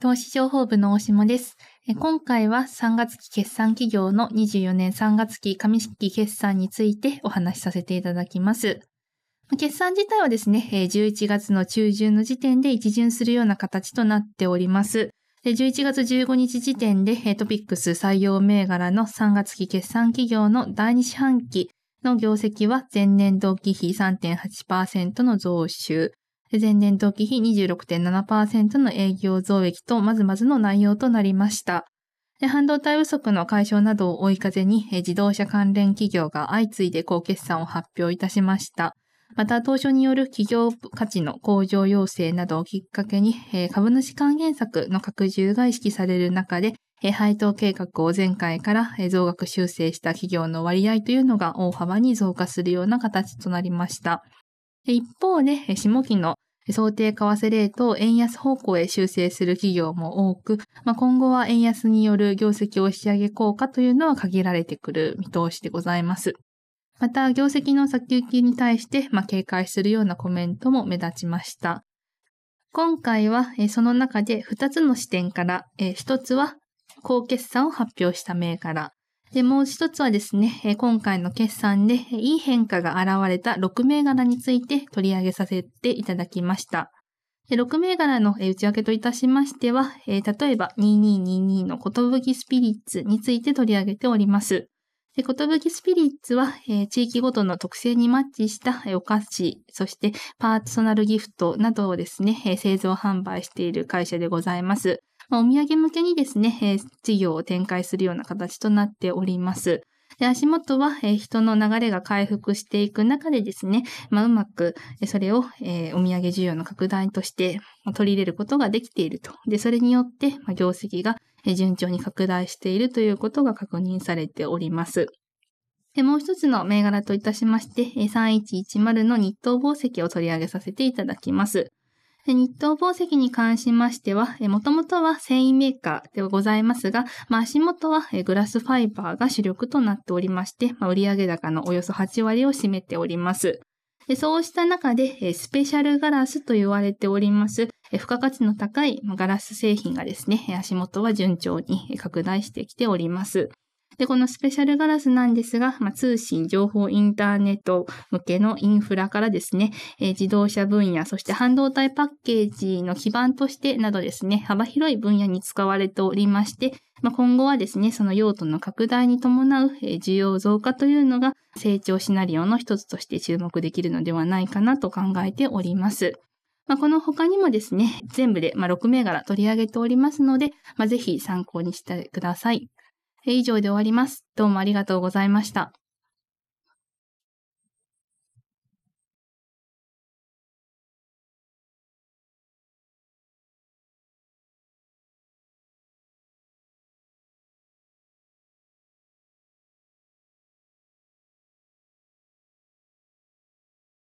投資情報部の大下です。今回は3月期決算企業の24年3月期上期決算についてお話しさせていただきます。決算自体はですね、11月の中旬の時点で一巡するような形となっております。で11月15日時点でトピックス採用銘柄の3月期決算企業の第2四半期の業績は前年同期比3.8%の増収。前年同期比26.7%の営業増益とまずまずの内容となりました。半導体不足の解消などを追い風に自動車関連企業が相次いで高決算を発表いたしました。また、当初による企業価値の向上要請などをきっかけに、株主還元策の拡充が意識される中で、配当計画を前回から増額修正した企業の割合というのが大幅に増加するような形となりました。一方ね、下期の想定為替レートを円安方向へ修正する企業も多く、まあ、今後は円安による業績を引き上げ効果というのは限られてくる見通しでございます。また、業績の先行きに対して、まあ、警戒するようなコメントも目立ちました。今回は、その中で2つの視点から、1つは、高決算を発表した銘柄、で、もう一つはですね、今回の決算でいい変化が現れた6銘柄について取り上げさせていただきました。で6銘柄の内訳といたしましては、例えば2222の寿スピリッツについて取り上げております。で、ことぶきスピリッツは、えー、地域ごとの特性にマッチしたお菓子、そしてパーソナルギフトなどをですね、えー、製造販売している会社でございます。まあ、お土産向けにですね、えー、事業を展開するような形となっております。で足元は、えー、人の流れが回復していく中でですね、まあ、うまくそれを、えー、お土産需要の拡大として取り入れることができていると。で、それによって、まあ、業績が順調に拡大しているということが確認されております。でもう一つの銘柄といたしまして、3110の日東宝石を取り上げさせていただきます。日東宝石に関しましては、もともとは繊維メーカーではございますが、まあ、足元はグラスファイバーが主力となっておりまして、まあ、売上高のおよそ8割を占めております。そうした中で、スペシャルガラスと言われております、付加価値の高いガラス製品がですね、足元は順調に拡大してきております。で、このスペシャルガラスなんですが、まあ、通信、情報、インターネット向けのインフラからですね、えー、自動車分野、そして半導体パッケージの基盤としてなどですね、幅広い分野に使われておりまして、まあ、今後はですね、その用途の拡大に伴う需要増加というのが成長シナリオの一つとして注目できるのではないかなと考えております。まあ、この他にもですね、全部で6銘柄取り上げておりますので、まあ、ぜひ参考にしてください。以上で終わります。どうもありがとうございました。